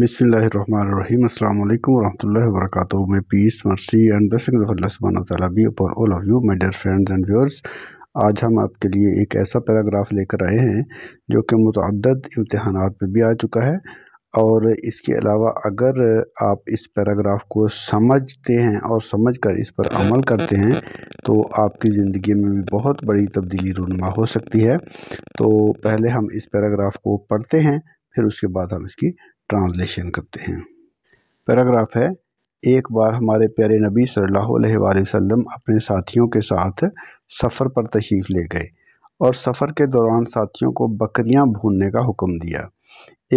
बिसमीम वरह वरहमल वर्क may peace mercy and blessing सुबहाना be upon all of you my dear friends and viewers आज हम आपके लिए एक ऐसा पैराग्राफ लेकर आए हैं जो कि मुतद इम्तहान पर भी आ चुका है और इसके अलावा अगर आप इस पैराग्राफ को समझते हैं और समझकर इस पर अमल करते हैं तो आपकी ज़िंदगी में भी बहुत बड़ी तब्दीली रूनमा हो सकती है तो पहले हम इस पैराग्राफ को पढ़ते हैं फिर उसके बाद हम इसकी ट्रांसलेशन करते हैं पैराग्राफ है एक बार हमारे प्यारे नबी सल्लल्लाहु अलैहि वसल्लम अपने साथियों के साथ सफ़र पर तशरीफ़ ले गए और सफ़र के दौरान साथियों को बकरियां भूनने का हुक्म दिया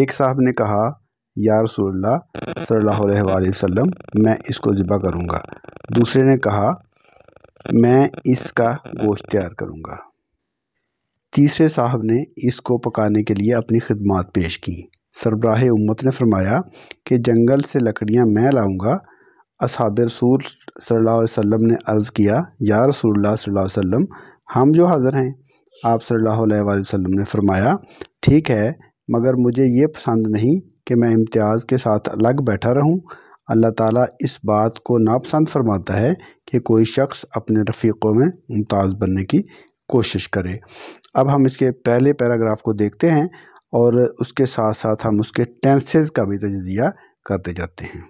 एक साहब ने कहा या रसूल्ला सल्लल्लाहु अलैहि वसल्लम मैं इसको ज़िबा करूँगा दूसरे ने कहा मैं इसका गोश्त तैयार करूँगा तीसरे साहब ने इसको पकाने के लिए अपनी खदमात पेश की सरबराह उम्मत ने फरमाया कि जंगल से लकड़ियाँ मैं लाऊँगा असाब रसूल सल्ला अलैहि ने अर्ज़ किया या रसूल सल्लल्लाहु हम जो हाज़िर हैं आप सल्ला अलैहि ने फरमाया ठीक है मगर मुझे ये पसंद नहीं कि मैं इम्तियाज़ के साथ अलग बैठा रहूं अल्लाह ताला इस बात को नापसंद फरमाता है कि कोई शख्स अपने रफ़ीक़ों में मुमताज़ बनने की कोशिश करे अब हम इसके पहले पैराग्राफ को देखते हैं और उसके साथ साथ हम उसके टेंसेज का भी तजिया करते जाते हैं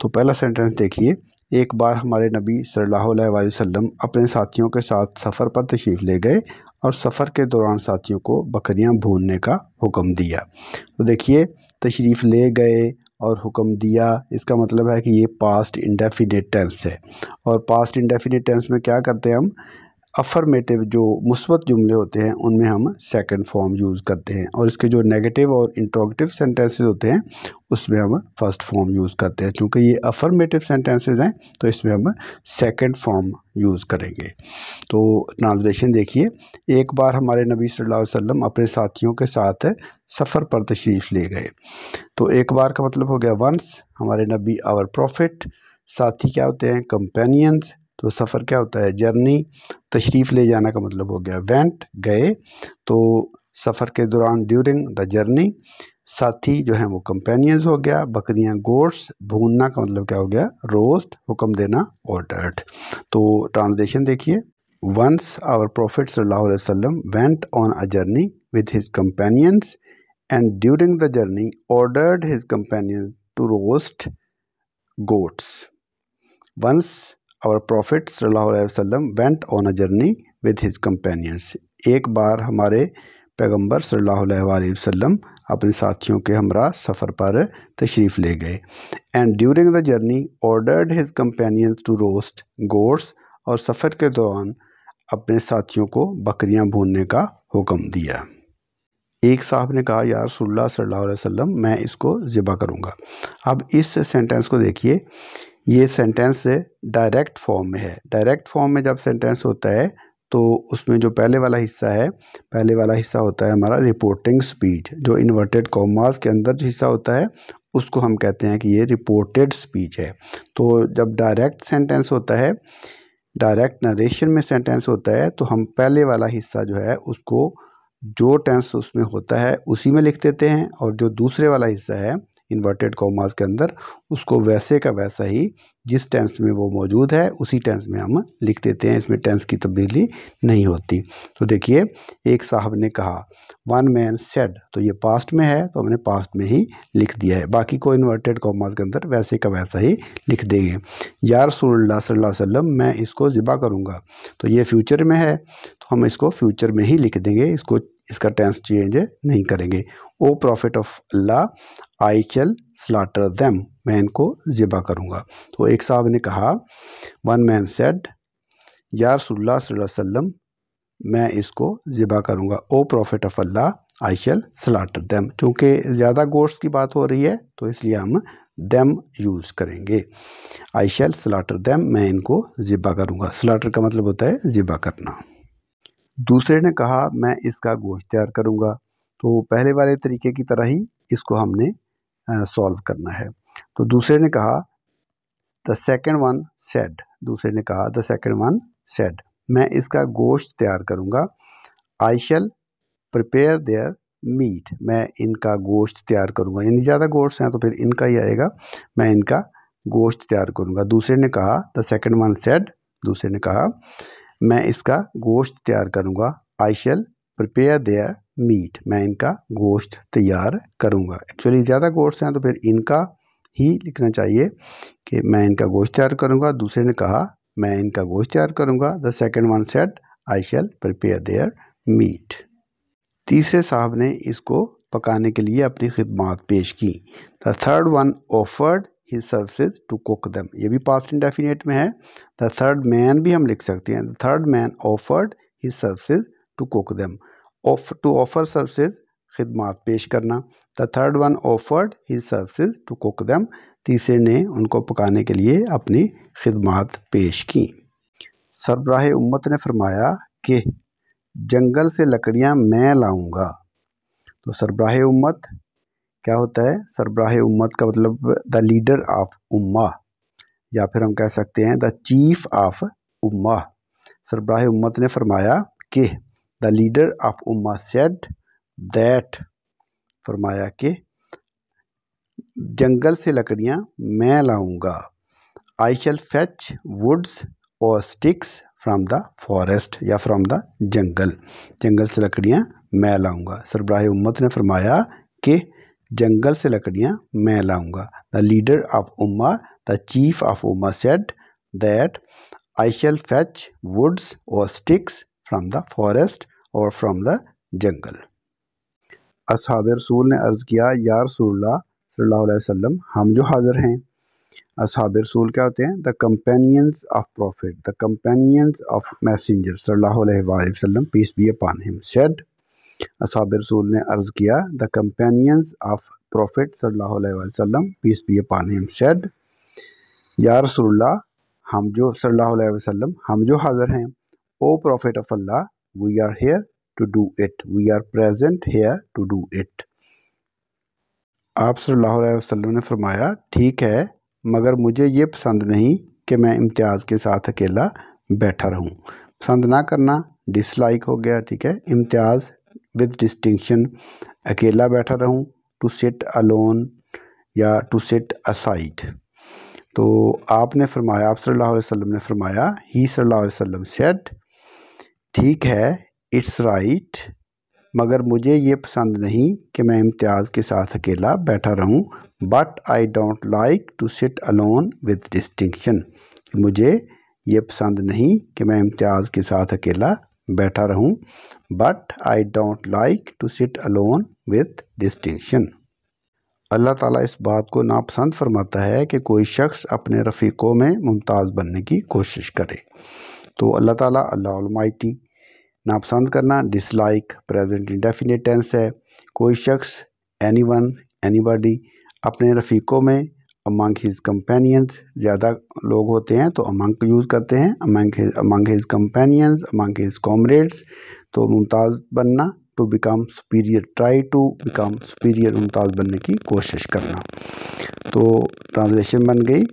तो पहला सेंटेंस देखिए एक बार हमारे नबी सल्ला अलैहि अपने साथियों के साथ सफ़र पर तशरीफ़ ले गए और सफ़र के दौरान साथियों को बकरियां भूनने का हुक्म दिया तो देखिए तशरीफ़ ले गए और हुक्म दिया इसका मतलब है कि ये पास्ट इंडेफिनेट टेंस है और पास्ट इंडेफिनेट टेंस में क्या करते हैं हम अफर्मेटिव जो मुस्बत जुमले होते हैं उनमें हम सेकंड फॉर्म यूज़ करते हैं और इसके जो नेगेटिव और इंट्रोगेटिव सेंटेंसेस होते हैं उसमें हम फर्स्ट फॉर्म यूज़ करते हैं क्योंकि ये अफर्मेटिव सेंटेंसेस हैं तो इसमें हम सेकंड फॉर्म यूज़ करेंगे तो ट्रांसलेशन देखिए एक बार हमारे नबी सल्लल्लाहु अलैहि अपने साथियों के साथ सफ़र पर तशरीफ़ ले गए तो एक बार का मतलब हो गया वंस हमारे नबी आवर प्रॉफिट साथी क्या होते हैं कंपेनियंस तो सफ़र क्या होता है जर्नी तशरीफ़ ले जाना का मतलब हो गया वेंट गए तो सफ़र के दौरान ड्यूरिंग द जर्नी साथी जो है वो कंपेनियंस हो गया बकरियां गोट्स भूनना का मतलब क्या हो गया रोस्ट हुक्म देना ऑर्डर्ड तो ट्रांसलेशन देखिए वंस आवर प्रोफिट सल्लाम went on a journey with his companions and during the journey ordered his companion to roast goats once our prophet सल्लल्लाहु अलैहि went on a journey with his companions एक बार हमारे पैगंबर सल्ला वसम अपने साथियों के हमरा सफ़र पर तशरीफ़ ले गए and during the journey ordered his companions to roast goats और सफ़र के दौरान अपने साथियों को बकरियां भूनने का हुक्म दिया एक साहब ने कहा यार सल्ला वसम मैं इसको ज़िबा करूँगा अब इस सेंटेंस को देखिए ये सेंटेंस डायरेक्ट फॉर्म में है डायरेक्ट फॉर्म में जब सेंटेंस होता है तो उसमें जो पहले वाला हिस्सा है पहले वाला हिस्सा होता है हमारा रिपोर्टिंग स्पीच जो इन्वर्टेड कॉमास के अंदर जो हिस्सा होता है उसको हम कहते हैं कि ये रिपोर्टेड स्पीच है तो जब डायरेक्ट सेंटेंस होता है डायरेक्ट नरेशन में सेंटेंस होता है तो हम पहले वाला हिस्सा जो है उसको जो टेंस उसमें होता है उसी में लिख देते हैं और जो दूसरे वाला हिस्सा है इन्वर्टेड कॉमास के अंदर उसको वैसे का वैसा ही जिस टेंस में वो मौजूद है उसी टेंस में हम लिख देते हैं इसमें टेंस की तब्दीली नहीं होती तो देखिए एक साहब ने कहा वन मैन सेड तो ये पास्ट में है तो हमने पास्ट में ही लिख दिया है बाकी को इन्वर्टेड कॉमास के अंदर वैसे का वैसा ही लिख देंगे यार सल्ला वसल्लम मैं इसको ज़िबा करूँगा तो ये फ्यूचर में है तो हम इसको फ्यूचर में ही लिख देंगे इसको इसका टेंस चेंज नहीं करेंगे O prophet of Allah I shall slaughter them मैं इनको ज़िबा करूँगा तो एक साहब ने कहा वन मैन सेड यार रसोल्ला मैं इसको ज़िबा करूँगा O prophet of Allah I shall slaughter them चूँकि ज़्यादा गोश्त की बात हो रही है तो इसलिए हम दैम यूज़ करेंगे आई शैल स्लाटर दैम मैं इनको ज़िबा करूँगा स्लाटर का मतलब होता है ज़िबा करना दूसरे ने कहा मैं इसका गोश्त तैयार करूँगा तो पहले वाले तरीके की तरह ही इसको हमने सॉल्व करना है तो दूसरे ने कहा द सेकेंड वन सेड दूसरे ने कहा द सेकेंड वन सेड मैं इसका गोश्त तैयार करूँगा I shall prepare their meat मैं इनका गोश्त तैयार करूंगा यानी ज़्यादा गोश्त हैं तो फिर इनका ही आएगा मैं इनका गोश्त तैयार करूंगा दूसरे ने कहा द सेकेंड वन सेड दूसरे ने कहा मैं इसका गोश्त तैयार करूँगा I shall prepare their meat मैं इनका गोश्त तैयार करूँगा एक्चुअली ज़्यादा गोश्त हैं तो फिर इनका ही लिखना चाहिए कि मैं इनका गोश्त तैयार करूँगा दूसरे ने कहा मैं इनका गोश्त तैयार करूँगा the second one said I shall prepare their meat तीसरे साहब ने इसको पकाने के लिए अपनी खिदमत पेश की the third one offered his services to cook them ये भी पास्ट इंडेफिनेट में है द थर्ड मैन भी हम लिख सकते हैं the third man offered his services to cook them of to offer services खिदमत पेश करना the third one offered his services to cook them तीसरे ने उनको पकाने के लिए अपनी खिदमत पेश की सरबराह उम्मत ने फरमाया कि जंगल से लकड़ियाँ मैं लाऊंगा तो सरबराह उम्मत क्या होता है सरबराह उम्मत का मतलब द लीडर ऑफ उम्मा या फिर हम कह सकते हैं द चीफ ऑफ उम्मा सरबराह उम्मत ने फरमाया कि द लीडर ऑफ उम्मा सेड दैट फरमाया कि जंगल से लकड़ियाँ मैं लाऊँगा आई शैल फैच वुड्स और स्टिक्स फ्राम द फॉरेस्ट या फ्राम द जंगल जंगल से लकड़ियाँ मैं लाऊँगा सरब्राह उम्मत ने फरमाया कि जंगल से लकड़ियाँ मैं लाऊँगा द लीडर ऑफ उम्मा द चीफ ऑफ उम्मा said that I shall fetch woods और स्टिक्स फ्राम द फॉरेस्ट और फ्राम द जंगल अब रसूल ने अर्ज़ किया यार रसूल्ला सल्लल्लाहु हम जो हाज़िर हैं अब रसूल क्या होते हैं the companions of prophet the companions of messenger सल्लल्लाहु peace be upon him said अब रसूल ने अर्ज़ किया द कम्पेनियंस ऑफ प्रॉफिट सल्ला वम peace be upon him said यार रसूल्ला हम जो सल्ला वम हम जो हाज़िर हैं O prophet of Allah we are here to do it we are present here to do it आप सल्लल्लाहु अलैहि वसल्लम ने फरमाया ठीक है मगर मुझे ये पसंद नहीं कि मैं इम्तियाज़ के साथ अकेला बैठा रहूं पसंद ना करना डिसलाइक हो गया ठीक है इम्तियाज़ विद डिस्टिंक्शन अकेला बैठा रहूं टू सिट अलोन या टू सिट असाइड तो आपने फरमाया आप सल्लल्लाहु अलैहि वसल्लम ने फरमाया ही सल्लल्लाहु अलैहि वसल्लम सेड ठीक है इट्स राइट मगर मुझे ये पसंद नहीं कि मैं इम्तियाज़ के साथ अकेला बैठा रहूं but I don't like to sit alone with distinction मुझे ये पसंद नहीं कि मैं इम्तियाज़ के साथ अकेला बैठा रहूं but I don't like to sit alone with distinction अल्लाह ताला इस बात को नापसंद फरमाता है कि कोई शख्स अपने रफ़ीक़ों में मुमताज़ बनने की कोशिश करे तो अल्लाह ताला अल्लाह अलमाइटी नापसंद करना डिसलाइक प्रेजेंट इंडेफिनेट टेंस है कोई शख्स एनी वन एनी बॉडी अपने रफ़ीकों में अमंग हिज कंपेनियंस ज़्यादा लोग होते हैं तो अमंग यूज़ करते हैं among among his companions among his comrades तो मुमताज़ बनना to become superior try to become superior मुमताज़ बनने की कोशिश करना तो ट्रांसलेशन बन गई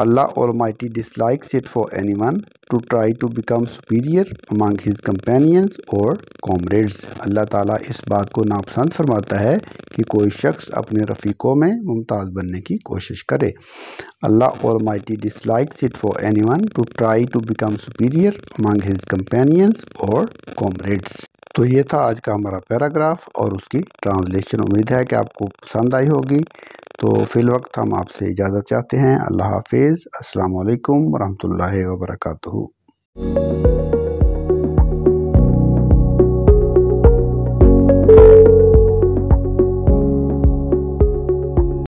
Allah almighty dislikes it for any one to try to become superior among his companions और कॉमरेड्स अल्लाह ताला इस बात को नापसंद फरमाता है कि कोई शख्स अपने रफीकों में मुमताज़ बनने की कोशिश करे Allah almighty dislikes it for any one to try to become superior among his companions और कॉमरेड्स तो ये था आज का हमारा पैराग्राफ और उसकी ट्रांसलेशन उम्मीद है कि आपको पसंद आई होगी तो फिल वक्त हम आपसे इजाज़त चाहते हैं अल्लाह हाफिज़ अस्सलाम वालेकुम रहमतुल्लाहि